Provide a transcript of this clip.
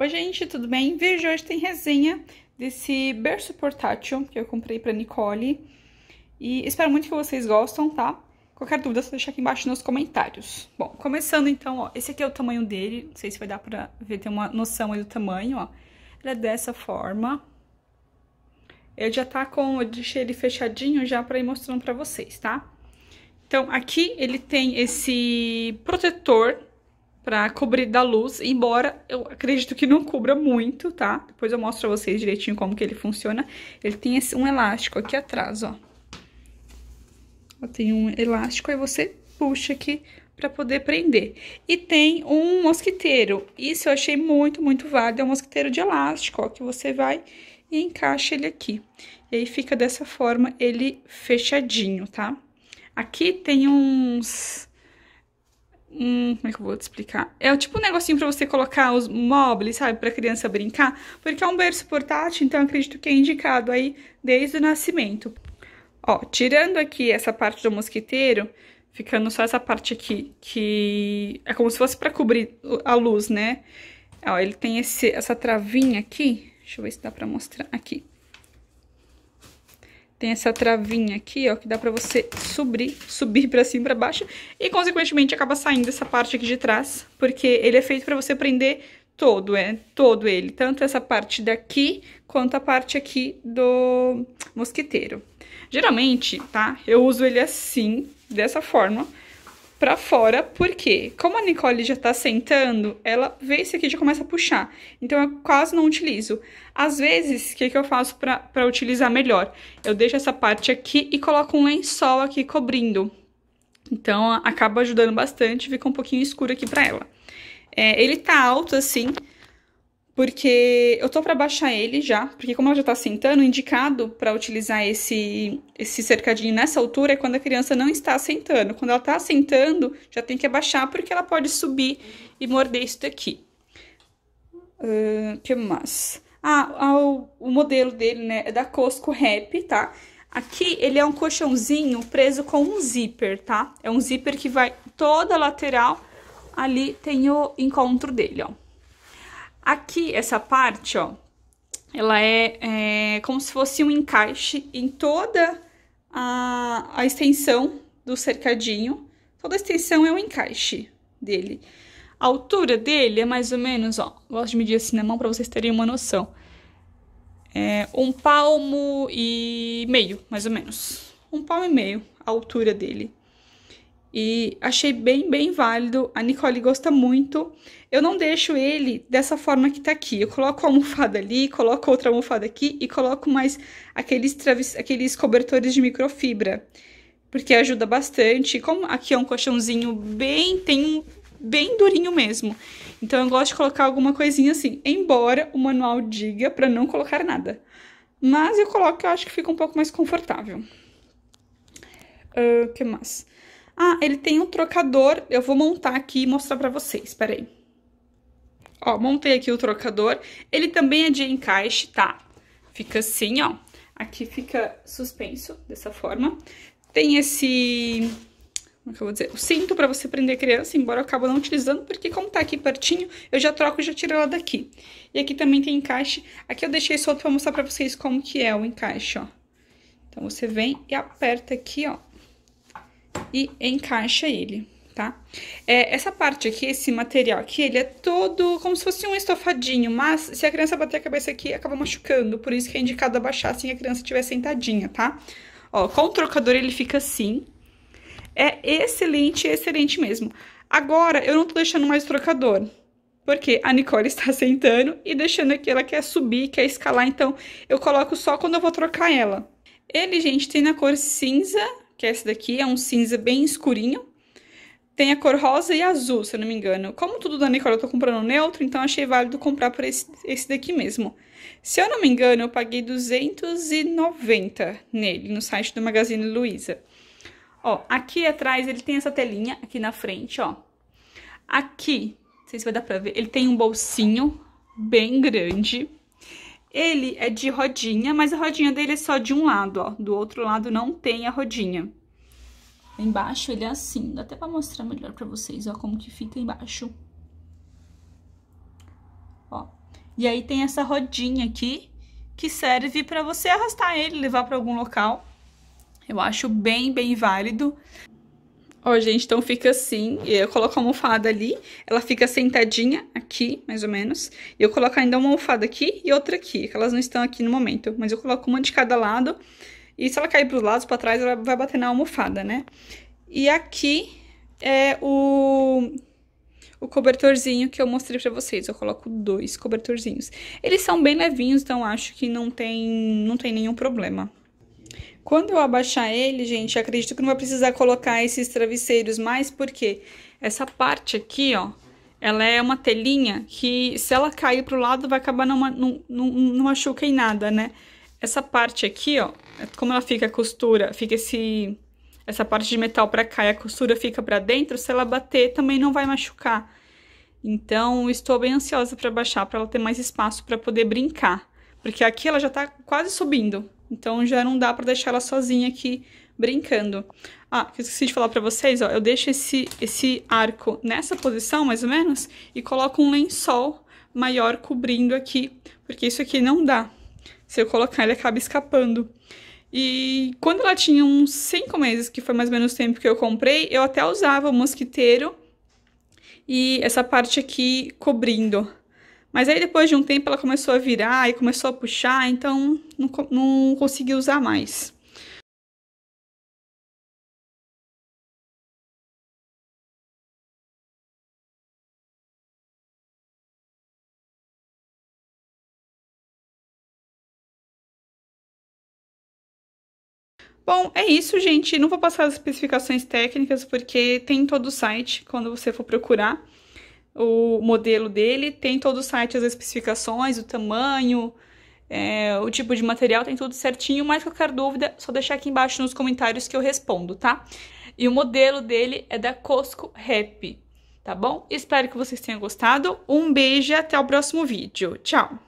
Oi, gente, tudo bem? Vejo hoje tem resenha desse berço portátil que eu comprei pra Nicole. E espero muito que vocês gostam, tá? Qualquer dúvida, é só deixar aqui embaixo nos comentários. Bom, começando então, ó, esse aqui é o tamanho dele. Não sei se vai dar pra ver, ter uma noção aí do tamanho, ó. Ele é dessa forma. Ele já tá com... Eu deixei ele fechadinho já pra ir mostrando pra vocês, tá? Então, aqui ele tem esse protetor para cobrir da luz, embora eu acredito que não cubra muito, tá? Depois eu mostro pra vocês direitinho como que ele funciona. Ele tem esse, um elástico aqui atrás, ó. Tem um elástico, aí você puxa aqui para poder prender. E tem um mosquiteiro. Isso eu achei muito, muito válido. É um mosquiteiro de elástico, ó, que você vai e encaixa ele aqui. E aí fica dessa forma ele fechadinho, tá? Aqui tem uns Hum, como é que eu vou te explicar? É tipo um negocinho para você colocar os móveis, sabe? Pra criança brincar. Porque é um berço portátil, então acredito que é indicado aí desde o nascimento. Ó, tirando aqui essa parte do mosquiteiro, ficando só essa parte aqui, que é como se fosse para cobrir a luz, né? Ó, ele tem esse, essa travinha aqui. Deixa eu ver se dá pra mostrar aqui. Tem essa travinha aqui, ó, que dá pra você subir, subir pra cima e pra baixo. E, consequentemente, acaba saindo essa parte aqui de trás, porque ele é feito pra você prender todo, é, todo ele. Tanto essa parte daqui, quanto a parte aqui do mosquiteiro. Geralmente, tá, eu uso ele assim, dessa forma, para fora, porque como a Nicole já tá sentando, ela vê isso aqui e já começa a puxar. Então eu quase não utilizo. Às vezes, o que, que eu faço para utilizar melhor? Eu deixo essa parte aqui e coloco um lençol aqui cobrindo. Então acaba ajudando bastante, fica um pouquinho escuro aqui para ela. É, ele tá alto assim, porque eu tô para baixar ele já, porque como ela já tá sentando, indicado para utilizar esse esse cercadinho nessa altura é quando a criança não está sentando. Quando ela tá sentando, já tem que abaixar porque ela pode subir e morder isso daqui. Uh, que mais? Ah, ah, o, o modelo dele, né, é da Cosco Rap, tá? Aqui ele é um colchãozinho preso com um zíper, tá? É um zíper que vai toda a lateral, ali tem o encontro dele, ó. Aqui, essa parte, ó, ela é, é como se fosse um encaixe em toda a, a extensão do cercadinho. Toda a extensão é um encaixe dele. A altura dele é mais ou menos, ó, gosto de medir assim na mão para vocês terem uma noção. É um palmo e meio, mais ou menos. Um palmo e meio a altura dele. E achei bem, bem válido. A Nicole gosta muito. Eu não deixo ele dessa forma que tá aqui. Eu coloco a almofada ali, coloco outra almofada aqui e coloco mais aqueles, aqueles cobertores de microfibra. Porque ajuda bastante. Como aqui é um colchãozinho bem... tem um bem durinho mesmo. Então eu gosto de colocar alguma coisinha assim. Embora o manual diga para não colocar nada. Mas eu coloco, eu acho que fica um pouco mais confortável. O uh, ah, que mais? Ah, ele tem um trocador, eu vou montar aqui e mostrar pra vocês, peraí. Ó, montei aqui o trocador, ele também é de encaixe, tá? Fica assim, ó, aqui fica suspenso, dessa forma. Tem esse como é que eu vou dizer, o cinto para você prender a criança, embora eu acabo não utilizando, porque como tá aqui pertinho, eu já troco e já tiro ela daqui. E aqui também tem encaixe, aqui eu deixei solto para mostrar para vocês como que é o encaixe, ó. Então, você vem e aperta aqui, ó, e encaixa ele, tá? É, essa parte aqui, esse material aqui, ele é todo como se fosse um estofadinho, mas se a criança bater a cabeça aqui, acaba machucando, por isso que é indicado abaixar assim a criança estiver sentadinha, tá? Ó, com o trocador ele fica assim. É excelente, excelente mesmo. Agora, eu não tô deixando mais o trocador, porque a Nicole está sentando e deixando aqui, ela quer subir, quer escalar, então eu coloco só quando eu vou trocar ela. Ele, gente, tem na cor cinza, que é esse daqui, é um cinza bem escurinho. Tem a cor rosa e azul, se eu não me engano. Como tudo da Nicole eu tô comprando neutro, então achei válido comprar por esse, esse daqui mesmo. Se eu não me engano, eu paguei 290 nele, no site do Magazine Luiza. Ó, aqui atrás ele tem essa telinha, aqui na frente, ó. Aqui, não sei se vai dar pra ver, ele tem um bolsinho bem grande. Ele é de rodinha, mas a rodinha dele é só de um lado, ó. Do outro lado não tem a rodinha. Embaixo ele é assim, dá até pra mostrar melhor pra vocês, ó, como que fica embaixo. Ó. E aí tem essa rodinha aqui, que serve pra você arrastar ele, levar pra algum local. Eu acho bem, bem válido. Ó, gente, então fica assim, eu coloco a almofada ali, ela fica sentadinha aqui, mais ou menos, e eu coloco ainda uma almofada aqui e outra aqui, que elas não estão aqui no momento, mas eu coloco uma de cada lado, e se ela cair pros lados, para trás, ela vai bater na almofada, né? E aqui é o, o cobertorzinho que eu mostrei pra vocês, eu coloco dois cobertorzinhos. Eles são bem levinhos, então acho que não tem, não tem nenhum problema. Quando eu abaixar ele, gente, acredito que não vai precisar colocar esses travesseiros mais, porque essa parte aqui, ó, ela é uma telinha que se ela cair pro lado vai acabar não, machucando não machuca em nada, né? Essa parte aqui, ó, é como ela fica a costura, fica esse essa parte de metal para cá e a costura fica para dentro, se ela bater também não vai machucar. Então, estou bem ansiosa para baixar, para ela ter mais espaço para poder brincar, porque aqui ela já está quase subindo. Então já não dá para deixar ela sozinha aqui brincando. Ah, que eu esqueci de falar para vocês, ó, eu deixo esse, esse arco nessa posição, mais ou menos, e coloco um lençol maior cobrindo aqui, porque isso aqui não dá. Se eu colocar, ele acaba escapando. E quando ela tinha uns 5 meses, que foi mais ou menos o tempo que eu comprei, eu até usava o mosquiteiro e essa parte aqui cobrindo. Mas aí depois de um tempo ela começou a virar e começou a puxar, então não, não consegui usar mais. Bom, é isso, gente. Não vou passar as especificações técnicas porque tem em todo o site quando você for procurar o modelo dele, tem todo o site, as especificações, o tamanho, é, o tipo de material, tem tudo certinho, mas qualquer dúvida, só deixar aqui embaixo nos comentários que eu respondo, tá? E o modelo dele é da Cosco Rap, tá bom? Espero que vocês tenham gostado. Um beijo e até o próximo vídeo. Tchau!